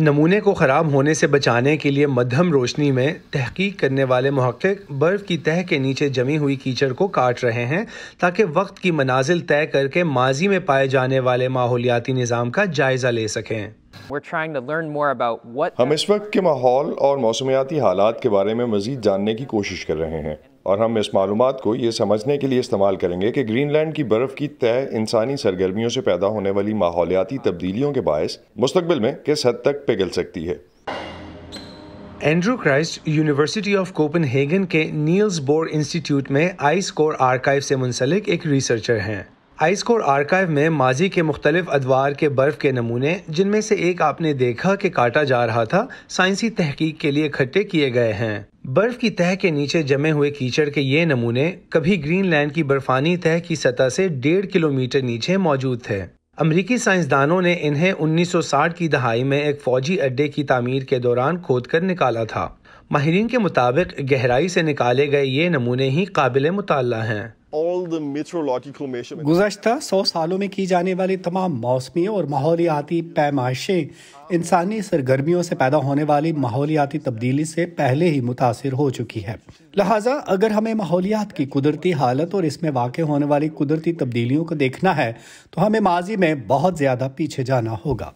नमूने को ख़राब होने से बचाने के लिए मध्यम रोशनी में तहकीक करने वाले महक्क बर्फ़ की तह के नीचे जमी हुई कीचड़ को काट रहे हैं ताकि वक्त की मनाजिल तय करके माजी में पाए जाने वाले माहौलियाती निज़ाम का जायज़ा ले सकें हम इस वक्त के माहौल और मौसमियाती हालात के बारे में मजीद जानने की कोशिश कर रहे हैं और हम इस मालूम को ये समझने के लिए इस्तेमाल करेंगे कि ग्रीनलैंड की बर्फ़ की तय इंसानी सरगर्मियों से पैदा होने वाली माहौलियाती तब्दीलियों के बायस मुस्तबिल में किस हद तक पिघल सकती है Andrew Christ university of Copenhagen के नील्स बोर इंस्टीट्यूट में आइस कोर आर्काइव से मुंसलिक एक रिसर्चर हैं आइस कोर आर्काइव में माजी के मुख्तलिफ अदवार के बर्फ़ के नमूने जिनमें से एक आपने देखा कि काटा जा रहा था साइंसी तहकीक के लिए इकट्ठे किए गए हैं बर्फ़ की तह के नीचे जमे हुए कीचड़ के ये नमूने कभी ग्रीन लैंड की बर्फानी तह की सतह से डेढ़ किलोमीटर नीचे मौजूद थे अमरीकी साइंसदानों ने इन्हें उन्नीस सौ साठ की दहाई में एक फौजी अड्डे की तमीर के दौरान खोद कर निकाला था माहरीन के मुताबिक गहराई से निकाले गए ये नमूने ही काबिल मुताल हैं गुजशत सौ सालों में की जाने वाली तमाम मौसमी और माहौलियाती पैमाइशें इंसानी सरगर्मियों से पैदा होने वाली माहौलियाती तब्दीली से पहले ही मुतासर हो चुकी है लिहाजा अगर हमें माहौलियात की कुदरती हालत और इसमें वाक़ होने वाली कुदरती तब्दीलियों को देखना है तो हमें माजी में बहुत ज़्यादा पीछे जाना होगा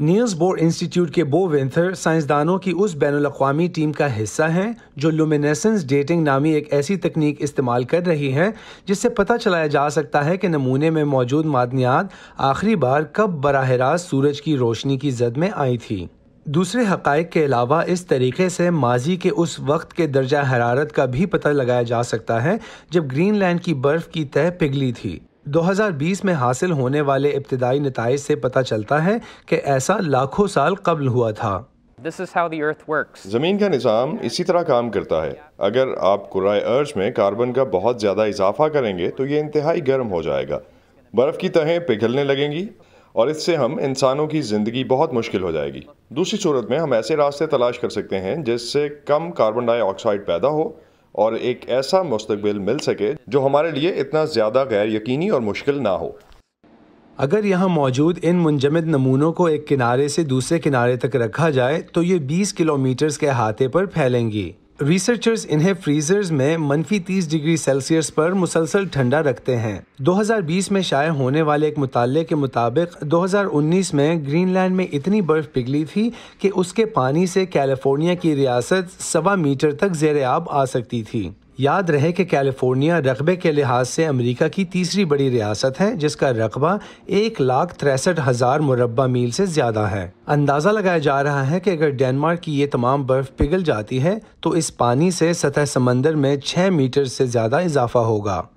न्यूज बोर इंस्टीट्यूट के बो विंथर साइंसदानों की उस बैन अवी टीम का हिस्सा हैं जो लुमिनेसेंस डेटिंग नामी एक ऐसी तकनीक इस्तेमाल कर रही है जिससे पता चलाया जा सकता है कि नमूने में मौजूद मादनियात आखिरी बार कब बरह रास्त सूरज की रोशनी की जद में आई थी दूसरे हक़ के अलावा इस तरीके से माजी के उस वक्त के दर्जा हरारत का भी पता लगाया जा सकता है जब ग्रीनलैंड की बर्फ़ की तह पिघली थी 2020 में हासिल होने वाले इब्तदाई नतज से पता चलता है कि ऐसा लाखों साल कबल हुआ था This is how the earth works. जमीन का निज़ाम इसी तरह काम करता है अगर आप कुराए अर्ज में कार्बन का बहुत ज़्यादा इजाफा करेंगे तो ये इंतहाई गर्म हो जाएगा बर्फ़ की तहें पिघलने लगेंगी और इससे हम इंसानों की ज़िंदगी बहुत मुश्किल हो जाएगी दूसरी सूरत में हम ऐसे रास्ते तलाश कर सकते हैं जिससे कम कार्बन डाइऑक्साइड पैदा हो और एक ऐसा मुस्तबिल मिल सके जो हमारे लिए इतना ज़्यादा गैर यकीनी और मुश्किल ना हो अगर यहाँ मौजूद इन मुंजमद नमूनों को एक किनारे से दूसरे किनारे तक रखा जाए तो ये 20 किलोमीटर्स के अहाते पर फैलेंगी रिसर्चर्स इन्हें फ्रीजर्स में मनफी तीस डिग्री सेल्सियस पर मुसलसल ठंडा रखते हैं 2020 में शाये होने वाले एक मुताले के मुताबिक 2019 में ग्रीनलैंड में इतनी बर्फ़ पिघली थी कि उसके पानी से कैलिफोर्निया की रियासत सवा मीटर तक जेर आब आ सकती थी याद रहे कि कैलिफोर्निया रकबे के लिहाज से अमेरिका की तीसरी बड़ी रियासत है जिसका रकबा एक लाख तिरसठ हज़ार मुरबा मील से ज़्यादा है अंदाज़ा लगाया जा रहा है कि अगर डेनमार्क की ये तमाम बर्फ़ पिघल जाती है तो इस पानी से सतह समंदर में छः मीटर से ज़्यादा इजाफा होगा